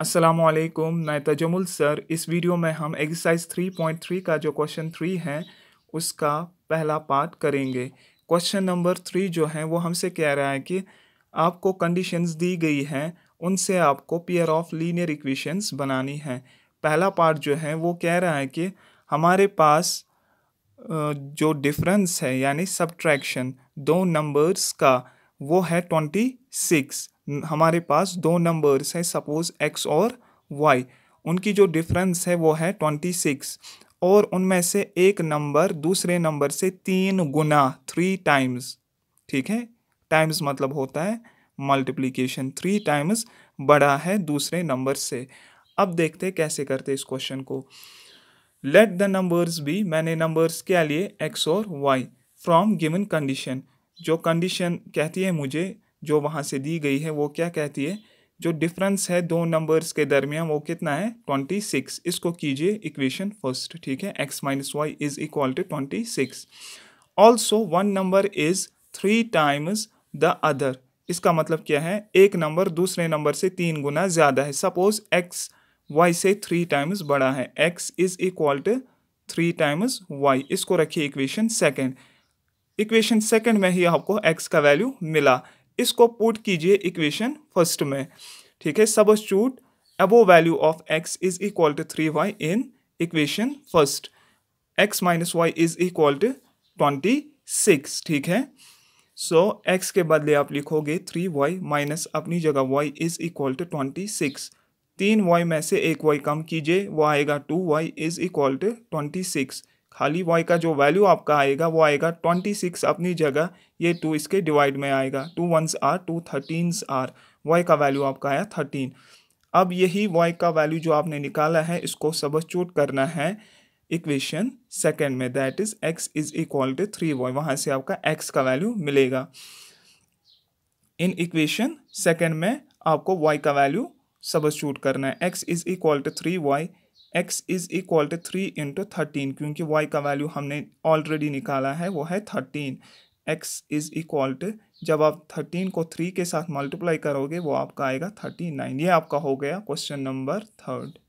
असलम मैं तजमुल सर इस वीडियो में हम एक्सरसाइज 3.3 का जो क्वेश्चन थ्री है उसका पहला पार्ट करेंगे क्वेश्चन नंबर थ्री जो है वो हमसे कह रहा है कि आपको कंडीशंस दी गई हैं उनसे आपको पेयर ऑफ लीनियर इक्वेशंस बनानी है पहला पार्ट जो है वो कह रहा है कि हमारे पास जो डिफरेंस है यानी सब्ट्रैक्शन दो नंबर्स का वो है ट्वेंटी सिक्स हमारे पास दो नंबर्स हैं सपोज एक्स और वाई उनकी जो डिफरेंस है वो है ट्वेंटी सिक्स और उनमें से एक नंबर दूसरे नंबर से तीन गुना थ्री टाइम्स ठीक है टाइम्स मतलब होता है मल्टीप्लीकेशन थ्री टाइम्स बड़ा है दूसरे नंबर से अब देखते कैसे करते इस क्वेश्चन को लेट द नंबर्स भी मैंने नंबर्स क्या लिए एक्स और वाई फ्रॉम गिवन कंडीशन जो कंडीशन कहती है मुझे जो वहाँ से दी गई है वो क्या कहती है जो डिफरेंस है दो नंबर्स के दरमियान वो कितना है ट्वेंटी सिक्स इसको कीजिए इक्वेशन फर्स्ट ठीक है X minus Y is equal to twenty six also one number is three times the other इसका मतलब क्या है एक नंबर दूसरे नंबर से तीन गुना ज़्यादा है सपोज एक्स वाई से थ्री टाइम्स बड़ा है X is equal to three times Y इसको रखिए इक्वेशन सेकेंड इक्वेशन सेकंड में ही आपको एक्स का वैल्यू मिला इसको पुट कीजिए इक्वेशन फर्स्ट में ठीक है चूट अबो value of X is equal to three Y in equation first X minus Y is equal to twenty six ठीक है सो so, एक्स के बदले आप लिखोगे थ्री वाई माइनस अपनी जगह Y is equal to twenty six तीन वाई में से एक वाई कम कीजिए वो आएगा two Y is equal to twenty six खाली वाई का जो वैल्यू आपका आएगा वो आएगा ट्वेंटी सिक्स अपनी जगह ये टू इसके डिवाइड में आएगा two ones are two thirteens are Y का वैल्यू आपका आया थर्टीन अब यही वाई का वैल्यू जो आपने निकाला है इसको सबस्टूट करना है इक्वेशन सेकेंड में that is X is equal to three Y वहाँ से आपका एक्स का वैल्यू मिलेगा इन इक्वेशन सेकेंड में आपको वाई का वैल्यू सबस्टूट करना है X is equal to three Y X is equal to three into thirteen क्योंकि वाई का वैल्यू हमने ऑलरेडी निकाला है वो है thirteen X is equal to जब आप थर्टीन को थ्री के साथ मल्टीप्लाई करोगे वो आपका आएगा थर्टी नाइन ये आपका हो गया क्वेश्चन नंबर थर्ड